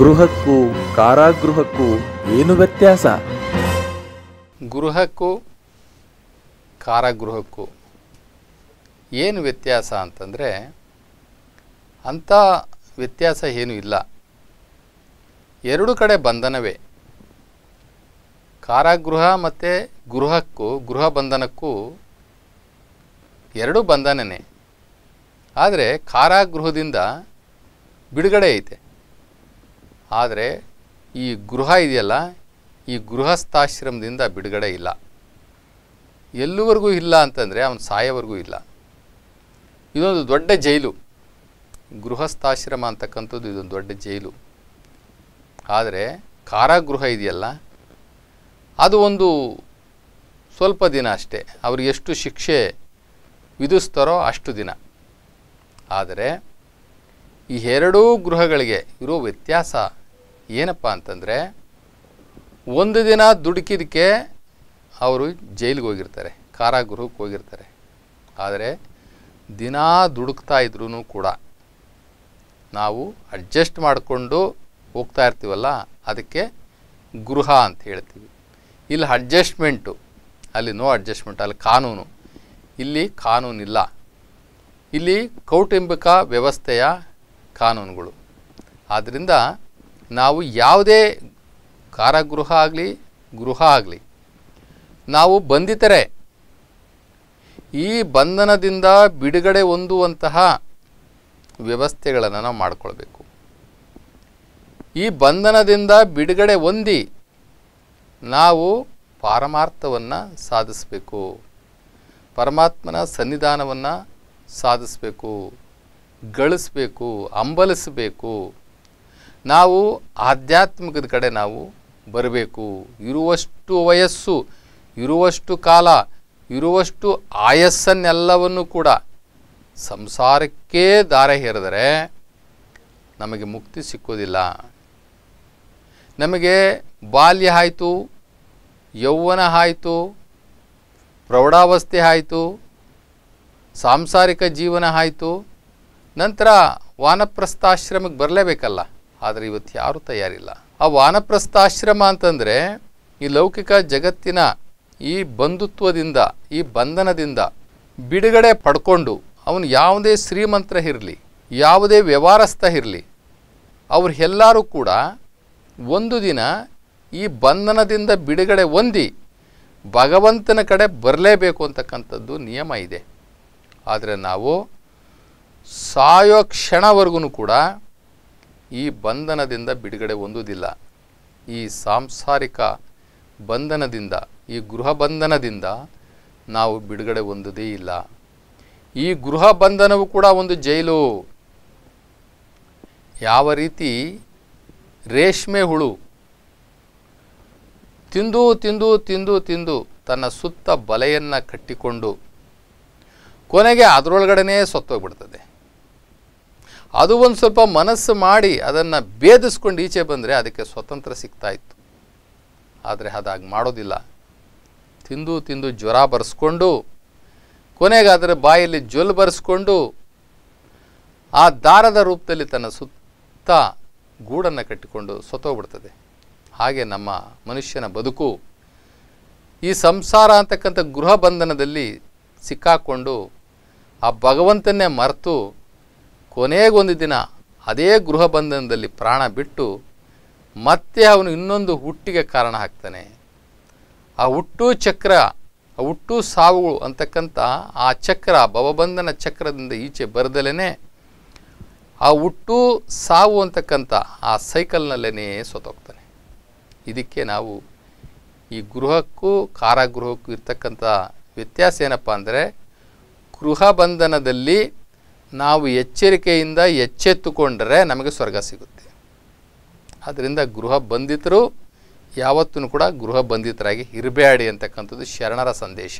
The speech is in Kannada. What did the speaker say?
ಗೃಹಕ್ಕೂ ಕಾರಾಗೃಹಕ್ಕೂ ಏನು ವ್ಯತ್ಯಾಸ ಗೃಹಕ್ಕೂ ಕಾರಾಗೃಹಕ್ಕೂ ಏನು ವ್ಯತ್ಯಾಸ ಅಂತಂದರೆ ಅಂಥ ವ್ಯತ್ಯಾಸ ಏನೂ ಇಲ್ಲ ಎರಡು ಕಡೆ ಬಂಧನವೇ ಕಾರಾಗೃಹ ಮತ್ತು ಗೃಹಕ್ಕೂ ಗೃಹ ಬಂಧನಕ್ಕೂ ಎರಡೂ ಬಂಧನನೇ ಆದರೆ ಕಾರಾಗೃಹದಿಂದ ಬಿಡುಗಡೆ ಐತೆ ಆದರೆ ಈ ಗೃಹ ಇದೆಯಲ್ಲ ಈ ಗೃಹಸ್ಥಾಶ್ರಮದಿಂದ ಬಿಡುಗಡೆ ಇಲ್ಲ ಎಲ್ಲಿವರೆಗೂ ಇಲ್ಲ ಅಂತಂದರೆ ಅವನು ಸಾಯೋವರೆಗೂ ಇಲ್ಲ ಇದೊಂದು ದೊಡ್ಡ ಜೈಲು ಗೃಹಸ್ಥಾಶ್ರಮ ಅಂತಕ್ಕಂಥದ್ದು ಇದೊಂದು ದೊಡ್ಡ ಜೈಲು ಆದರೆ ಕಾರಾಗೃಹ ಇದೆಯಲ್ಲ ಅದು ಒಂದು ಸ್ವಲ್ಪ ದಿನ ಅಷ್ಟೇ ಅವ್ರಿಗೆ ಎಷ್ಟು ಶಿಕ್ಷೆ ವಿಧಿಸ್ತಾರೋ ಅಷ್ಟು ದಿನ ಆದರೆ ಈ ಎರಡೂ ಗೃಹಗಳಿಗೆ ಇರೋ ವ್ಯತ್ಯಾಸ ಏನಪ್ಪ ಅಂತಂದರೆ ಒಂದು ದಿನ ದುಡುಕಿದಕ್ಕೆ ಅವರು ಜೈಲಿಗೆ ಹೋಗಿರ್ತಾರೆ ಕಾರಾಗೃಹಕ್ಕೆ ಹೋಗಿರ್ತಾರೆ ಆದರೆ ದಿನ ದುಡುಕ್ತಾ ಇದ್ರೂ ಕೂಡ ನಾವು ಅಡ್ಜಸ್ಟ್ ಮಾಡಿಕೊಂಡು ಹೋಗ್ತಾ ಇರ್ತೀವಲ್ಲ ಅದಕ್ಕೆ ಗೃಹ ಅಂತ ಹೇಳ್ತೀವಿ ಇಲ್ಲಿ ಅಡ್ಜಸ್ಟ್ಮೆಂಟು ಅಲ್ಲಿ ನೋ ಅಡ್ಜಸ್ಟ್ಮೆಂಟ್ ಅಲ್ಲಿ ಕಾನೂನು ಇಲ್ಲಿ ಕಾನೂನಿಲ್ಲ ಇಲ್ಲಿ ಕೌಟುಂಬಿಕ ವ್ಯವಸ್ಥೆಯ ಕಾನೂನುಗಳು ಆದ್ದರಿಂದ ನಾವು ಯಾವುದೇ ಕಾರಾಗೃಹ ಆಗಲಿ ಗೃಹ ಆಗಲಿ ನಾವು ಬಂಧಿತರೆ ಈ ಬಂಧನದಿಂದ ಬಿಡುಗಡೆ ಹೊಂದುವಂತಹ ವ್ಯವಸ್ಥೆಗಳನ್ನು ನಾವು ಮಾಡಿಕೊಳ್ಬೇಕು ಈ ಬಂಧನದಿಂದ ಬಿಡುಗಡೆ ಹೊಂದಿ ನಾವು ಪಾರಮಾರ್ಥವನ್ನು ಸಾಧಿಸಬೇಕು ಪರಮಾತ್ಮನ ಸನ್ನಿಧಾನವನ್ನು ಸಾಧಿಸಬೇಕು ಗಳಿಸಬೇಕು ಹಂಬಲಿಸಬೇಕು ನಾವು ಆಧ್ಯಾತ್ಮಿಕದ ಕಡೆ ನಾವು ಬರಬೇಕು ಇರುವಷ್ಟು ವಯಸ್ಸು ಇರುವಷ್ಟು ಕಾಲ ಇರುವಷ್ಟು ಆಯಸ್ಸನ್ನೆಲ್ಲವನ್ನು ಕೂಡ ಸಂಸಾರಕ್ಕೇ ದಾರ ಹೇರಿದರೆ ನಮಗೆ ಮುಕ್ತಿ ಸಿಕ್ಕೋದಿಲ್ಲ ನಮಗೆ ಬಾಲ್ಯ ಆಯಿತು ಯೌವನ ಆಯಿತು ಪ್ರೌಢಾವಸ್ಥೆ ಆಯಿತು ಸಾಂಸಾರಿಕ ಜೀವನ ಆಯಿತು ನಂತರ ವಾನಪ್ರಸ್ಥಾಶ್ರಮಕ್ಕೆ ಬರಲೇಬೇಕಲ್ಲ ಆದರೆ ಇವತ್ತು ಯಾರೂ ತಯಾರಿಲ್ಲ ಆ ವಾನಪ್ರಸ್ಥಾಶ್ರಮ ಅಂತಂದರೆ ಈ ಲೌಕಿಕ ಜಗತ್ತಿನ ಈ ಬಂಧುತ್ವದಿಂದ ಈ ಬಂಧನದಿಂದ ಬಿಡುಗಡೆ ಪಡ್ಕೊಂಡು ಅವನು ಯಾವುದೇ ಶ್ರೀಮಂತ್ರ ಇರಲಿ ಯಾವುದೇ ವ್ಯವಹಾರಸ್ಥ ಇರಲಿ ಎಲ್ಲರೂ ಕೂಡ ಒಂದು ದಿನ ಈ ಬಂಧನದಿಂದ ಬಿಡುಗಡೆ ಹೊಂದಿ ಭಗವಂತನ ಕಡೆ ಬರಲೇಬೇಕು ಅಂತಕ್ಕಂಥದ್ದು ನಿಯಮ ಇದೆ ಆದರೆ ನಾವು ಸಾಯೋ ಕ್ಷಣವರೆಗೂ ಕೂಡ ಈ ಬಂಧನದಿಂದ ಬಿಡುಗಡೆ ಹೊಂದುವುದಿಲ್ಲ ಈ ಸಾಂಸಾರಿಕ ಬಂಧನದಿಂದ ಈ ಗೃಹ ಬಂಧನದಿಂದ ನಾವು ಬಿಡುಗಡೆ ಹೊಂದದೇ ಇಲ್ಲ ಈ ಗೃಹ ಬಂಧನವು ಕೂಡ ಒಂದು ಜೈಲು ಯಾವ ರೀತಿ ರೇಷ್ಮೆ ಹುಳು ತಿಂದು ತಿಂದು ತಿಂದು ತಿಂದು ತನ್ನ ಸುತ್ತ ಬಲೆಯನ್ನು ಕಟ್ಟಿಕೊಂಡು ಕೊನೆಗೆ ಅದರೊಳಗಡೆನೇ ಸತ್ತೋಗ್ಬಿಡ್ತದೆ ಅದು ಒಂದು ಸ್ವಲ್ಪ ಮನಸ್ಸು ಮಾಡಿ ಅದನ್ನು ಭೇದಿಸ್ಕೊಂಡು ಈಚೆ ಬಂದರೆ ಅದಕ್ಕೆ ಸ್ವತಂತ್ರ ಸಿಗ್ತಾ ಇತ್ತು ಆದರೆ ಅದಾಗಿ ಮಾಡೋದಿಲ್ಲ ತಿಂದು ತಿಂದು ಜ್ವರ ಬರೆಸ್ಕೊಂಡು ಕೊನೆಗಾದರೆ ಬಾಯಲ್ಲಿ ಜೊಲ್ ಬರೆಸ್ಕೊಂಡು ಆ ದಾರದ ರೂಪದಲ್ಲಿ ತನ್ನ ಸುತ್ತ ಗೂಡನ್ನು ಕಟ್ಟಿಕೊಂಡು ಸೊತೋಗ್ಬಿಡ್ತದೆ ಹಾಗೆ ನಮ್ಮ ಮನುಷ್ಯನ ಬದುಕು ಈ ಸಂಸಾರ ಅಂತಕ್ಕಂಥ ಗೃಹ ಬಂಧನದಲ್ಲಿ ಸಿಕ್ಕಾಕ್ಕೊಂಡು ಆ ಭಗವಂತನ್ನೇ ಮರೆತು ಕೊನೆಗೊಂದು ದಿನ ಅದೇ ಗೃಹ ಬಂಧನದಲ್ಲಿ ಪ್ರಾಣ ಬಿಟ್ಟು ಮತ್ತೆ ಅವನು ಇನ್ನೊಂದು ಹುಟ್ಟಿಗೆ ಕಾರಣ ಆಗ್ತಾನೆ ಆ ಹುಟ್ಟು ಚಕ್ರ ಆ ಹುಟ್ಟು ಸಾವುಗಳು ಅಂತಕ್ಕಂಥ ಆ ಚಕ್ರ ಭವಬಂಧನ ಚಕ್ರದಿಂದ ಈಚೆ ಬರೆದಲೇ ಆ ಹುಟ್ಟು ಸಾವು ಅಂತಕ್ಕಂಥ ಆ ಸೈಕಲ್ನಲ್ಲೇ ಸೊತೋಗ್ತಾನೆ ಇದಕ್ಕೆ ನಾವು ಈ ಗೃಹಕ್ಕೂ ಕಾರಾಗೃಹಕ್ಕೂ ಇರ್ತಕ್ಕಂಥ ವ್ಯತ್ಯಾಸ ಏನಪ್ಪ ಅಂದರೆ ಗೃಹ ಬಂಧನದಲ್ಲಿ ನಾವು ಎಚ್ಚರಿಕೆಯಿಂದ ಎಚ್ಚೆತ್ತುಕೊಂಡರೆ ನಮಗೆ ಸ್ವರ್ಗ ಸಿಗುತ್ತೆ ಆದ್ದರಿಂದ ಗೃಹ ಬಂಧಿತರು ಯಾವತ್ತೂ ಕೂಡ ಗೃಹ ಬಂಧಿತರಾಗಿ ಇರಬೇಡಿ ಅಂತಕ್ಕಂಥದ್ದು ಶರಣರ ಸಂದೇಶ